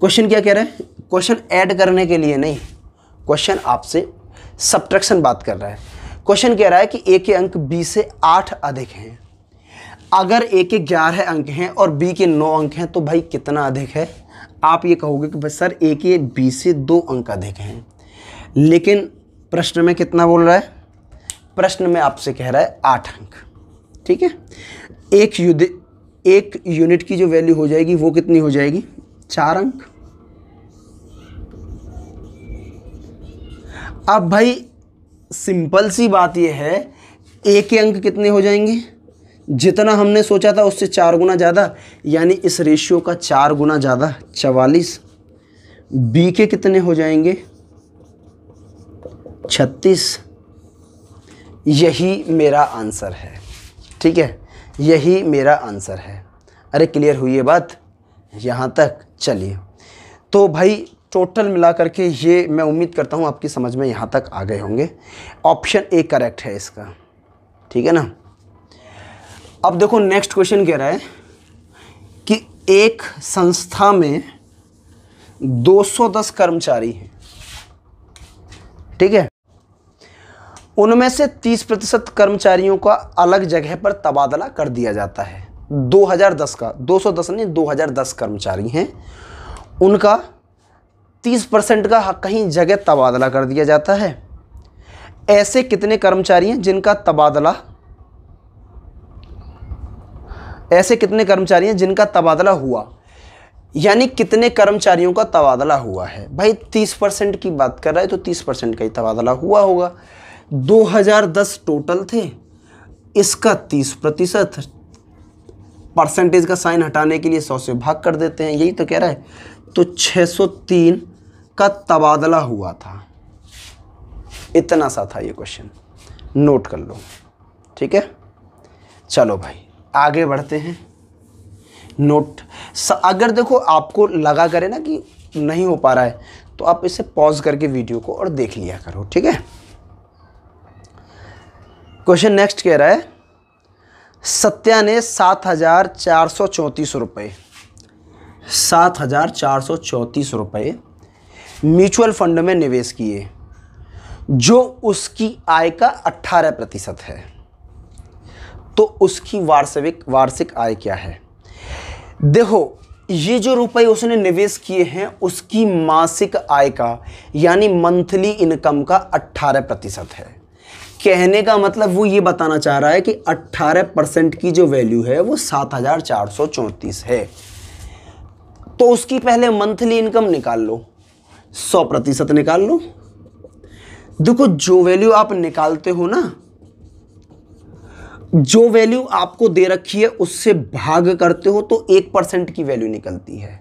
Speaker 1: क्वेश्चन क्या कह रहे हैं क्वेश्चन ऐड करने के लिए नहीं क्वेश्चन आपसे सब्ट्रैक्शन बात कर रहा है क्वेश्चन कह रहा है कि ए के अंक बी से आठ अधिक हैं अगर ए के ग्यारह अंक हैं और बी के नौ अंक हैं तो भाई कितना अधिक है आप ये कहोगे कि भाई सर ए के बी से दो अंक अधिक हैं लेकिन प्रश्न में कितना बोल रहा है प्रश्न में आपसे कह रहा है आठ अंक ठीक है एक युद्ध एक यूनिट की जो वैल्यू हो जाएगी वो कितनी हो जाएगी चार अंक अब भाई सिंपल सी बात यह है ए के अंक कितने हो जाएंगे जितना हमने सोचा था उससे चार गुना ज़्यादा यानी इस रेशियो का चार गुना ज़्यादा चवालीस बी के कितने हो जाएंगे छत्तीस यही मेरा आंसर है ठीक है यही मेरा आंसर है अरे क्लियर हुई है बात यहाँ तक चलिए तो भाई टोटल मिला करके ये मैं उम्मीद करता हूँ आपकी समझ में यहाँ तक आ गए होंगे ऑप्शन ए करेक्ट है इसका ठीक है ना अब देखो नेक्स्ट क्वेश्चन कह रहा है कि एक संस्था में 210 कर्मचारी हैं ठीक है उनमें से 30 प्रतिशत कर्मचारियों का अलग जगह पर तबादला कर दिया जाता है 2010 का 210 नहीं 2010 कर्मचारी हैं उनका 30 परसेंट का कहीं जगह तबादला कर दिया जाता है ऐसे कितने कर्मचारी हैं जिनका तबादला ऐसे कितने कर्मचारी हैं जिनका तबादला हुआ यानी कितने कर्मचारियों का तबादला हुआ है भाई तीस परसेंट की बात कर रहा है तो तीस परसेंट का ही तबादला हुआ होगा 2010 टोटल थे इसका तीस प्रतिशत परसेंटेज का साइन हटाने के लिए सौ से भाग कर देते हैं यही तो कह रहा है तो 603 का तबादला हुआ था इतना सा था ये क्वेश्चन नोट कर लो ठीक है चलो भाई आगे बढ़ते हैं नोट अगर देखो आपको लगा करे ना कि नहीं हो पा रहा है तो आप इसे पॉज करके वीडियो को और देख लिया करो ठीक है क्वेश्चन नेक्स्ट कह रहा है सत्या ने सात हज़ार चार सौ चौंतीस रुपये सात हज़ार चार सौ चौंतीस रुपये म्यूचुअल फंड में निवेश किए जो उसकी आय का 18 प्रतिशत है तो उसकी वार्षिक वार्षिक आय क्या है देखो ये जो रुपए उसने निवेश किए हैं उसकी मासिक आय का यानी मंथली इनकम का 18 प्रतिशत है कहने का मतलब वो ये बताना चाह रहा है कि 18 परसेंट की जो वैल्यू है वो सात हज़ार चार सौ चौंतीस है तो उसकी पहले मंथली इनकम निकाल लो सौ प्रतिशत निकाल लो देखो जो वैल्यू आप निकालते हो ना जो वैल्यू आपको दे रखी है उससे भाग करते हो तो एक परसेंट की वैल्यू निकलती है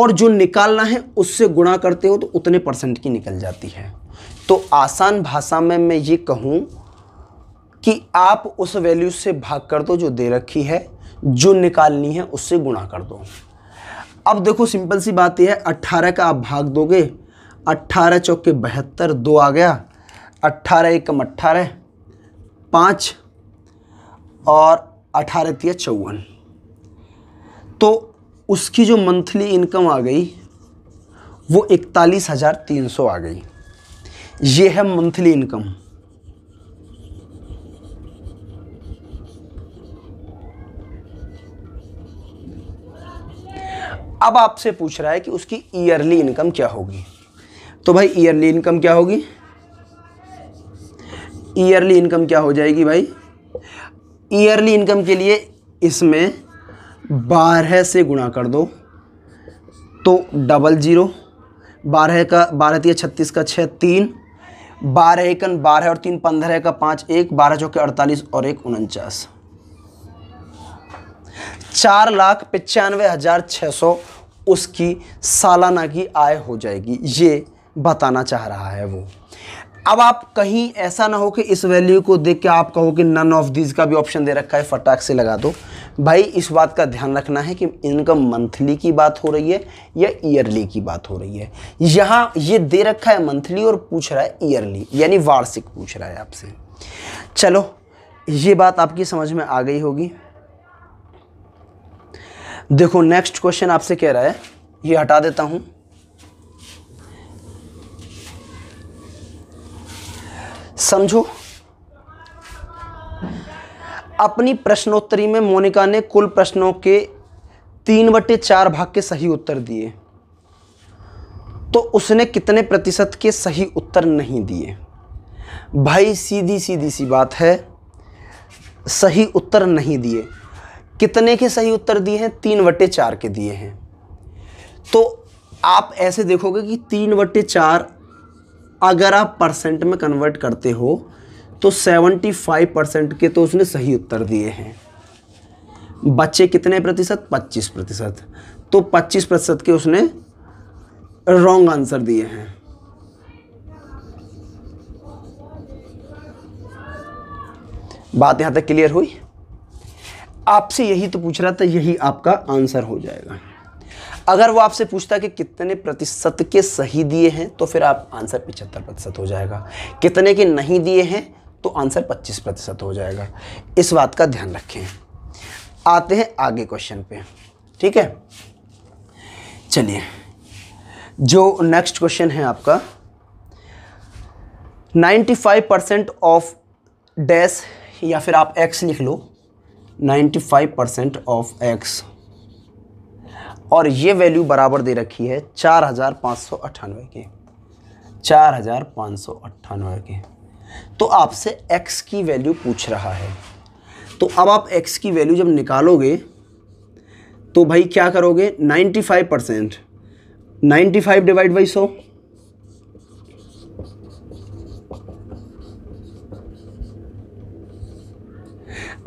Speaker 1: और जो निकालना है उससे गुणा करते हो तो उतने परसेंट की निकल जाती है तो आसान भाषा में मैं ये कहूँ कि आप उस वैल्यू से भाग कर दो जो दे रखी है जो निकालनी है उससे गुणा कर दो अब देखो सिंपल सी बात यह है अट्ठारह का आप भाग दोगे अट्ठारह चौके बहत्तर दो आ गया अट्ठारह एकम अट्ठारह पाँच और अठारह तीय चौवन तो उसकी जो मंथली इनकम आ गई वो इकतालीस हज़ार तीन सौ आ गई ये है मंथली इनकम अब आपसे पूछ रहा है कि उसकी ईयरली इनकम क्या होगी तो भाई ईयरली इनकम क्या होगी ईयरली इनकम क्या हो जाएगी भाई ईयरली इनकम के लिए इसमें बारह से गुणा कर दो तो डबल ज़ीरो बारह का बारह तीन छत्तीस का छः तीन बारह एकन बारह और तीन पंद्रह का पाँच एक बारह चौके अड़तालीस और एक उनचास चार लाख पचानवे हज़ार छः सौ उसकी सालाना की आय हो जाएगी ये बताना चाह रहा है वो अब आप कहीं ऐसा ना हो कि इस वैल्यू को देख के आप कहो कि नन ऑफ दिस का भी ऑप्शन दे रखा है फटाक से लगा दो भाई इस बात का ध्यान रखना है कि इनकम मंथली की बात हो रही है या ईयरली की बात हो रही है यहाँ ये दे रखा है मंथली और पूछ रहा है ईयरली यानी वार्षिक पूछ रहा है आपसे चलो ये बात आपकी समझ में आ गई होगी देखो नेक्स्ट क्वेश्चन आपसे कह रहा है ये हटा देता हूं समझो अपनी प्रश्नोत्तरी में मोनिका ने कुल प्रश्नों के तीन बटे चार भाग के सही उत्तर दिए तो उसने कितने प्रतिशत के सही उत्तर नहीं दिए भाई सीधी सीधी सी बात है सही उत्तर नहीं दिए कितने के सही उत्तर दिए हैं तीन वट्टे चार के दिए हैं तो आप ऐसे देखोगे कि तीन वट्टे चार अगर आप परसेंट में कन्वर्ट करते हो तो 75 परसेंट के तो उसने सही उत्तर दिए हैं बच्चे कितने प्रतिशत 25 प्रतिशत तो 25 प्रतिशत के उसने रॉन्ग आंसर दिए हैं बात यहाँ तक क्लियर हुई आपसे यही तो पूछ रहा था यही आपका आंसर हो जाएगा अगर वो आपसे पूछता कि कितने प्रतिशत के सही दिए हैं तो फिर आप आंसर पिचहत्तर प्रतिशत हो जाएगा कितने के नहीं दिए हैं तो आंसर पच्चीस प्रतिशत हो जाएगा इस बात का ध्यान रखें आते हैं आगे क्वेश्चन पे ठीक है चलिए जो नेक्स्ट क्वेश्चन है आपका 95 परसेंट ऑफ डैश या फिर आप एक्स लिख लो 95 परसेंट ऑफ एक्स और ये वैल्यू बराबर दे रखी है चार हज़ार पाँच सौ अट्ठानवे के चार हज़ार पाँच सौ अट्ठानवे के तो आपसे एक्स की वैल्यू पूछ रहा है तो अब आप एक्स की वैल्यू जब निकालोगे तो भाई क्या करोगे 95 percent ninety five divide by सौ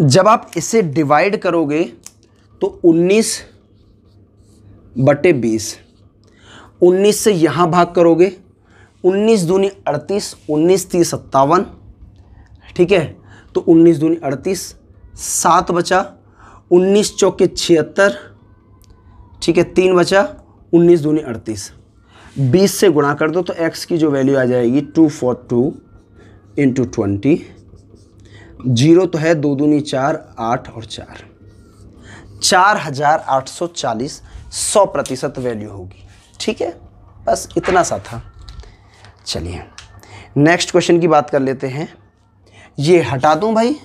Speaker 1: जब आप इसे डिवाइड करोगे तो 19 बटे बीस उन्नीस से यहाँ भाग करोगे उन्नीस दूनी अड़तीस उन्नीस तीस सत्तावन ठीक है तो उन्नीस दूनी अड़तीस सात बचा उन्नीस चौके छिहत्तर ठीक है तीन बचा उन्नीस दूनी अड़तीस बीस से गुणा कर दो तो एक्स की जो वैल्यू आ जाएगी two four two into twenty zero तो है दो दूनी चार आठ और चार चार हजार आठ सौ चालीस सौ प्रतिशत वैल्यू होगी ठीक है बस इतना सा था चलिए नेक्स्ट क्वेश्चन की बात कर लेते हैं ये हटा दूँ भाई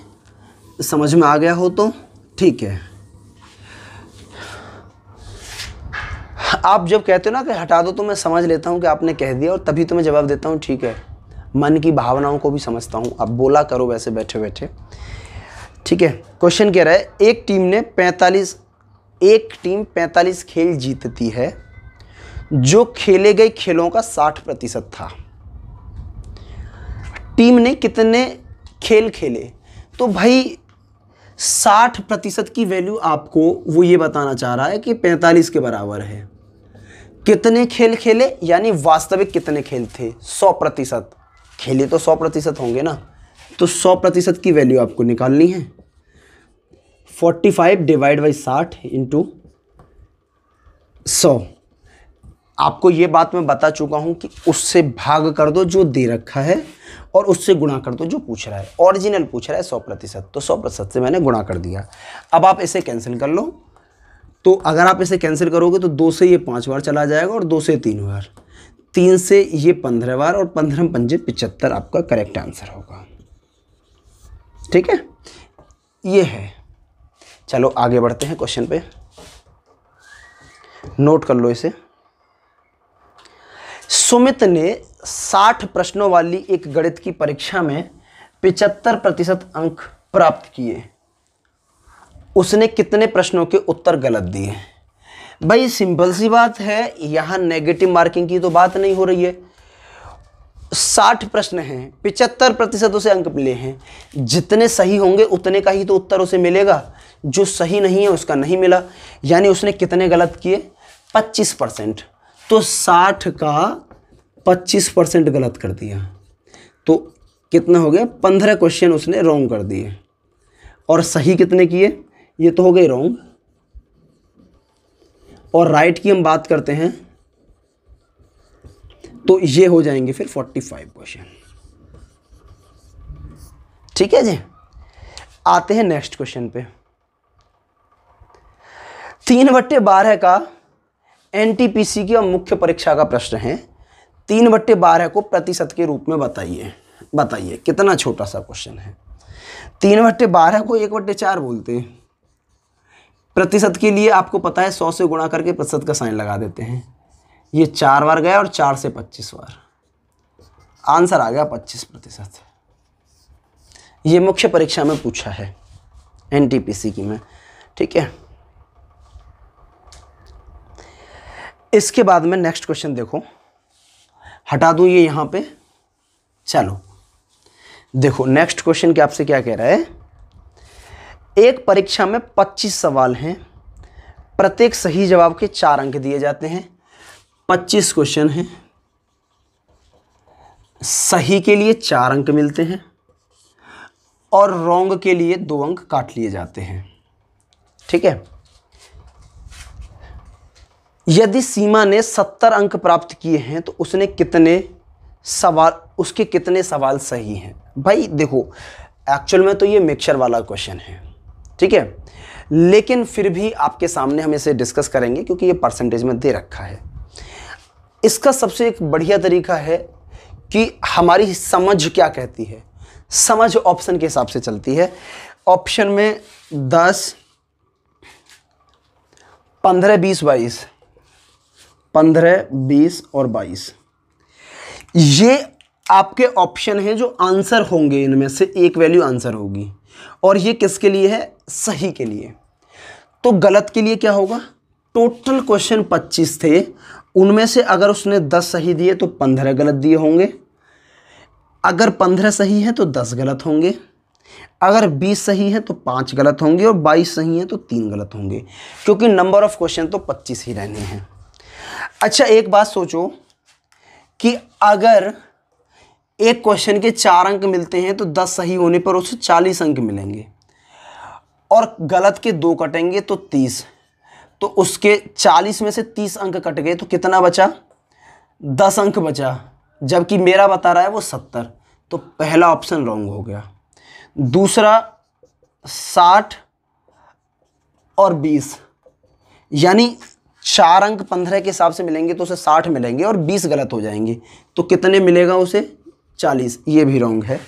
Speaker 1: समझ में आ गया हो तो ठीक है आप जब कहते हो ना कि हटा दो तो मैं समझ लेता हूँ कि आपने कह दिया और तभी तो मैं जवाब देता हूँ ठीक है मन की भावनाओं को भी समझता हूँ अब बोला करो वैसे बैठे बैठे ठीक है क्वेश्चन कह रहा है एक टीम ने 45 एक टीम 45 खेल जीतती है जो खेले गए खेलों का 60 प्रतिशत था टीम ने कितने खेल खेले तो भाई 60 प्रतिशत की वैल्यू आपको वो ये बताना चाह रहा है कि 45 के बराबर है कितने खेल खेले यानी वास्तविक कितने खेल थे 100 प्रतिशत खेले तो सौ प्रतिशत होंगे ना तो सौ प्रतिशत की वैल्यू आपको निकालनी है फोर्टी फाइव डिवाइड बाई साठ इंटू सौ आपको ये बात मैं बता चुका हूँ कि उससे भाग कर दो जो दे रखा है और उससे गुणा कर दो जो पूछ रहा है ओरिजिनल पूछ रहा है सौ प्रतिशत तो सौ प्रतिशत से मैंने गुणा कर दिया अब आप इसे कैंसिल कर लो तो अगर आप इसे कैंसिल करोगे तो दो से ये पाँच बार चला जाएगा और दो से तीन बार तीन से ये पंद्रह बार और पंद्रह पंजे पिचहत्तर आपका करेक्ट आंसर होगा ठीक है ये है चलो आगे बढ़ते हैं क्वेश्चन पे नोट कर लो इसे सुमित ने 60 प्रश्नों वाली एक गणित की परीक्षा में पिचहत्तर प्रतिशत अंक प्राप्त किए उसने कितने प्रश्नों के उत्तर गलत दिए भाई सिंपल सी बात है यहाँ नेगेटिव मार्किंग की तो बात नहीं हो रही है साठ प्रश्न हैं पिचहत्तर प्रतिशत उसे अंक मिले हैं जितने सही होंगे उतने का ही तो उत्तर उसे मिलेगा जो सही नहीं है उसका नहीं मिला यानी उसने कितने गलत किए पच्चीस परसेंट तो साठ का पच्चीस परसेंट गलत कर दिया तो कितना हो गया पंद्रह क्वेश्चन उसने रॉन्ग कर दिए और सही कितने किए ये तो हो गए रॉन्ग और राइट की हम बात करते हैं तो ये हो जाएंगे फिर फोर्टी फाइव क्वेश्चन ठीक है जी आते हैं नेक्स्ट क्वेश्चन पे तीन बट्टे बारह का एनटीपीसी की और मुख्य परीक्षा का प्रश्न है तीन बट्टे बारह को प्रतिशत के रूप में बताइए बताइए कितना छोटा सा क्वेश्चन है तीन बट्टे बारह को एक बट्टे चार बोलते हैं प्रतिशत के लिए आपको पता है सौ से गुणा करके प्रतिशत का साइन लगा देते हैं ये चार बार गया और चार से पच्चीस बार आंसर आ गया पच्चीस प्रतिशत ये मुख्य परीक्षा में पूछा है एनटीपीसी की में ठीक है इसके बाद में नेक्स्ट क्वेश्चन देखो हटा दूं ये यहां पे चलो देखो नेक्स्ट क्वेश्चन क्या आपसे क्या कह रहा है एक परीक्षा में 25 सवाल हैं प्रत्येक सही जवाब के चार अंक दिए जाते हैं 25 क्वेश्चन हैं सही के लिए चार अंक मिलते हैं और रोंग के लिए दो अंक काट लिए जाते हैं ठीक है यदि सीमा ने 70 अंक प्राप्त किए हैं तो उसने कितने सवाल उसके कितने सवाल सही हैं भाई देखो एक्चुअल में तो ये मिक्सर वाला क्वेश्चन है ठीक है लेकिन फिर भी आपके सामने हम इसे डिस्कस करेंगे क्योंकि ये परसेंटेज में दे रखा है इसका सबसे एक बढ़िया तरीका है कि हमारी समझ क्या कहती है समझ ऑप्शन के हिसाब से चलती है ऑप्शन में दस पंद्रह बीस बाईस पंद्रह बीस और बाईस ये आपके ऑप्शन हैं जो आंसर होंगे इनमें से एक वैल्यू आंसर होगी और ये किसके लिए है सही के लिए तो गलत के लिए क्या होगा टोटल क्वेश्चन 25 थे उनमें से अगर उसने 10 सही दिए तो 15 गलत दिए होंगे अगर 15 सही है तो 10 गलत होंगे अगर 20 सही है तो पाँच गलत होंगे और 22 सही है तो तीन गलत होंगे क्योंकि नंबर ऑफ क्वेश्चन तो 25 ही रहने हैं अच्छा एक बात सोचो कि अगर एक क्वेश्चन के चार अंक मिलते हैं तो दस सही होने पर उसे चालीस अंक मिलेंगे और गलत के दो कटेंगे तो तीस तो उसके चालीस में से तीस अंक कट गए तो कितना बचा दस अंक बचा जबकि मेरा बता रहा है वो सत्तर तो पहला ऑप्शन रॉन्ग हो गया दूसरा साठ और बीस यानी चार अंक पंद्रह के हिसाब से मिलेंगे तो उसे साठ मिलेंगे और बीस गलत हो जाएंगे तो कितने मिलेगा उसे चालीस ये भी रॉन्ग है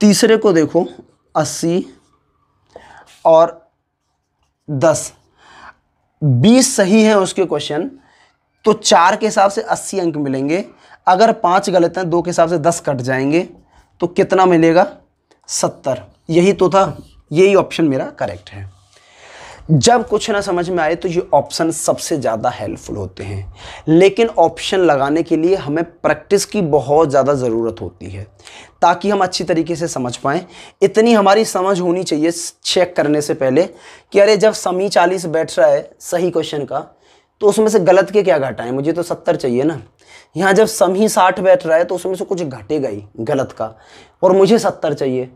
Speaker 1: तीसरे को देखो अस्सी और दस बीस सही है उसके क्वेश्चन तो चार के हिसाब से अस्सी अंक मिलेंगे अगर पाँच गलत हैं दो के हिसाब से दस कट जाएंगे तो कितना मिलेगा सत्तर यही तो था यही ऑप्शन मेरा करेक्ट है जब कुछ ना समझ में आए तो ये ऑप्शन सबसे ज़्यादा हेल्पफुल होते हैं लेकिन ऑप्शन लगाने के लिए हमें प्रैक्टिस की बहुत ज़्यादा ज़रूरत होती है ताकि हम अच्छी तरीके से समझ पाएँ इतनी हमारी समझ होनी चाहिए चेक करने से पहले कि अरे जब समी चालीस बैठ रहा है सही क्वेश्चन का तो उसमें से गलत के क्या घटाएं मुझे तो सत्तर चाहिए ना यहाँ जब समी साठ बैठ रहा है तो उसमें से कुछ घटेगा ही गलत का और मुझे सत्तर चाहिए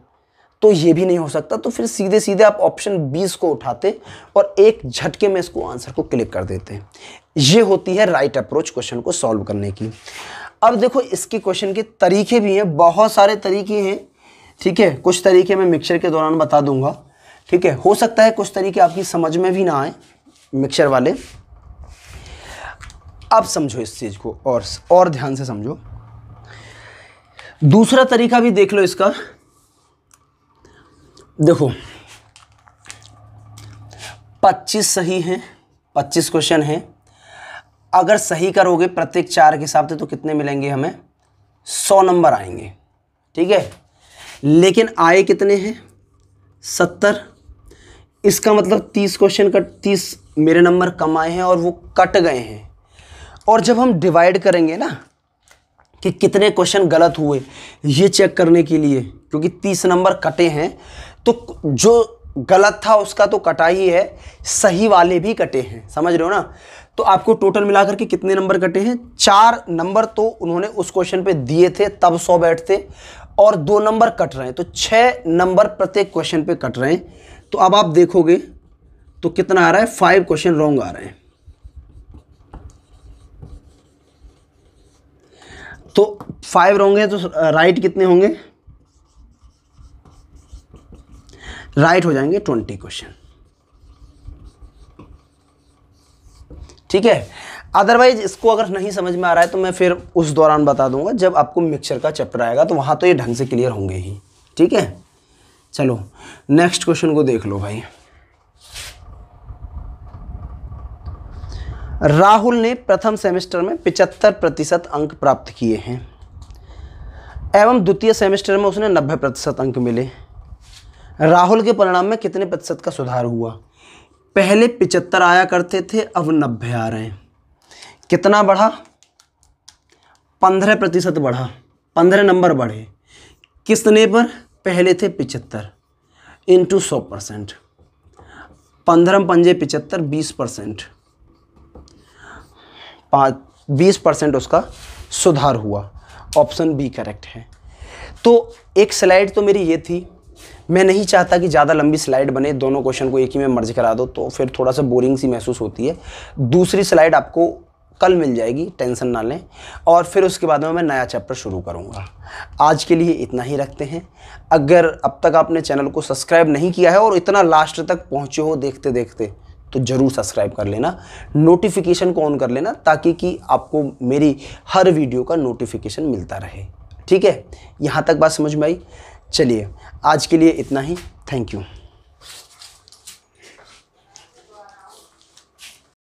Speaker 1: तो ये भी नहीं हो सकता तो फिर सीधे सीधे आप ऑप्शन बीस को उठाते और एक झटके में इसको आंसर को क्लिक कर देते हैं ये होती है राइट अप्रोच क्वेश्चन को सॉल्व करने की अब देखो इसके क्वेश्चन के तरीके भी हैं बहुत सारे तरीके हैं ठीक है कुछ तरीके मैं मिक्सर के दौरान बता दूंगा ठीक है हो सकता है कुछ तरीके आपकी समझ में भी ना आए मिक्सचर वाले अब समझो इस चीज़ को और और ध्यान से समझो दूसरा तरीका भी देख लो इसका देखो पच्चीस सही हैं पच्चीस क्वेश्चन हैं अगर सही करोगे प्रत्येक चार के हिसाब से तो कितने मिलेंगे हमें सौ नंबर आएंगे ठीक है लेकिन आए कितने हैं सत्तर इसका मतलब तीस क्वेश्चन कट तीस मेरे नंबर कम आए हैं और वो कट गए हैं और जब हम डिवाइड करेंगे ना कि कितने क्वेश्चन गलत हुए ये चेक करने के लिए क्योंकि तीस नंबर कटे हैं तो जो गलत था उसका तो कटा ही है सही वाले भी कटे हैं समझ रहे हो ना तो आपको टोटल मिलाकर के कितने नंबर कटे हैं चार नंबर तो उन्होंने उस क्वेश्चन पे दिए थे तब सौ बैठते और दो नंबर कट रहे हैं तो छः नंबर प्रत्येक क्वेश्चन पे कट रहे हैं तो अब आप देखोगे तो कितना आ रहा है फाइव क्वेश्चन रॉन्ग आ रहे हैं तो फाइव रॉन्ग है तो राइट कितने होंगे राइट हो जाएंगे ट्वेंटी क्वेश्चन ठीक है अदरवाइज इसको अगर नहीं समझ में आ रहा है तो मैं फिर उस दौरान बता दूंगा जब आपको मिक्सचर का चैप्टर आएगा तो वहां तो ये ढंग से क्लियर होंगे ही ठीक है चलो नेक्स्ट क्वेश्चन को देख लो भाई राहुल ने प्रथम सेमेस्टर में पिचहत्तर प्रतिशत अंक प्राप्त किए हैं एवं द्वितीय सेमेस्टर में उसने नब्बे प्रतिशत अंक मिले राहुल के परिणाम में कितने प्रतिशत का सुधार हुआ पहले पिचहत्तर आया करते थे अब नब्बे आ रहे हैं कितना बढ़ा पंद्रह प्रतिशत बढ़ा पंद्रह नंबर बढ़े किसने पर पहले थे पिचहत्तर इंटू सौ परसेंट पंद्रह पंजे पिचहत्तर बीस परसेंट पाँच बीस परसेंट उसका सुधार हुआ ऑप्शन बी करेक्ट है तो एक स्लाइड तो मेरी ये थी मैं नहीं चाहता कि ज़्यादा लंबी स्लाइड बने दोनों क्वेश्चन को एक ही में मर्ज करा दो तो फिर थोड़ा सा बोरिंग सी महसूस होती है दूसरी स्लाइड आपको कल मिल जाएगी टेंशन ना लें और फिर उसके बाद में मैं नया चैप्टर शुरू करूँगा आज के लिए इतना ही रखते हैं अगर अब तक आपने चैनल को सब्सक्राइब नहीं किया है और इतना लास्ट तक पहुँचे हो देखते देखते तो ज़रूर सब्सक्राइब कर लेना नोटिफिकेशन को ऑन कर लेना ताकि कि आपको मेरी हर वीडियो का नोटिफिकेशन मिलता रहे ठीक है यहाँ तक बात समझ में आई चलिए आज के लिए इतना ही थैंक यू